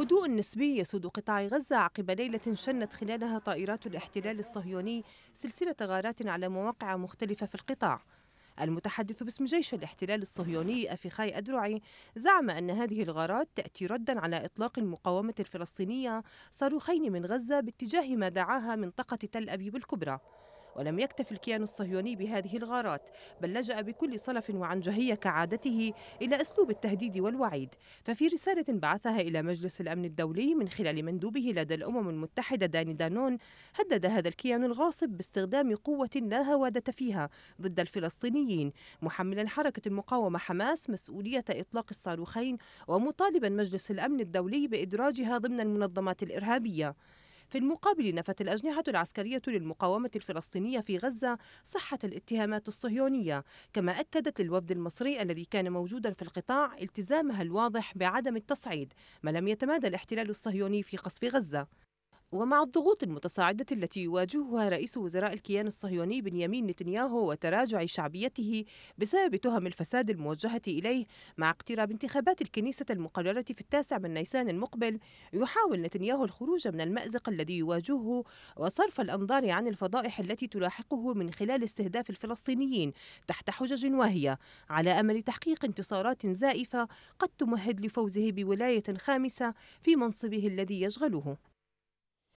هدوء نسبي يسود قطاع غزة عقب ليلة شنت خلالها طائرات الاحتلال الصهيوني سلسلة غارات على مواقع مختلفة في القطاع المتحدث باسم جيش الاحتلال الصهيوني أفيخاي أدرعي زعم أن هذه الغارات تأتي ردا على إطلاق المقاومة الفلسطينية صاروخين من غزة باتجاه ما دعاها منطقة تل أبيب الكبرى ولم يكتف الكيان الصهيوني بهذه الغارات بل لجأ بكل صلف وعنجهية كعادته إلى أسلوب التهديد والوعيد ففي رسالة بعثها إلى مجلس الأمن الدولي من خلال مندوبه لدى الأمم المتحدة داني دانون هدد هذا الكيان الغاصب باستخدام قوة لا هوادة فيها ضد الفلسطينيين محملا حركة المقاومة حماس مسؤولية إطلاق الصاروخين ومطالبا مجلس الأمن الدولي بإدراجها ضمن المنظمات الإرهابية في المقابل نفت الأجنحة العسكرية للمقاومة الفلسطينية في غزة صحة الاتهامات الصهيونية كما أكدت للوفد المصري الذي كان موجودا في القطاع التزامها الواضح بعدم التصعيد ما لم يتمادى الاحتلال الصهيوني في قصف غزة ومع الضغوط المتصاعدة التي يواجهها رئيس وزراء الكيان الصهيوني بنيامين نتنياهو وتراجع شعبيته بسبب تهم الفساد الموجهة إليه مع اقتراب انتخابات الكنيسة المقررة في التاسع من نيسان المقبل يحاول نتنياهو الخروج من المأزق الذي يواجهه وصرف الأنظار عن الفضائح التي تلاحقه من خلال استهداف الفلسطينيين تحت حجج واهية على أمل تحقيق انتصارات زائفة قد تمهد لفوزه بولاية خامسة في منصبه الذي يشغله